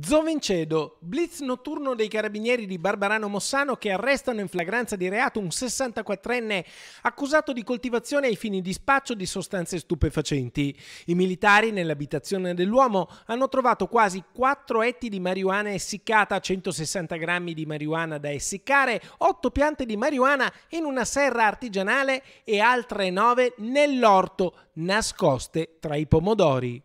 Zovincedo, blitz notturno dei carabinieri di Barbarano Mossano che arrestano in flagranza di reato un 64enne accusato di coltivazione ai fini di spaccio di sostanze stupefacenti. I militari nell'abitazione dell'uomo hanno trovato quasi 4 etti di marijuana essiccata, 160 grammi di marijuana da essiccare, 8 piante di marijuana in una serra artigianale e altre 9 nell'orto, nascoste tra i pomodori.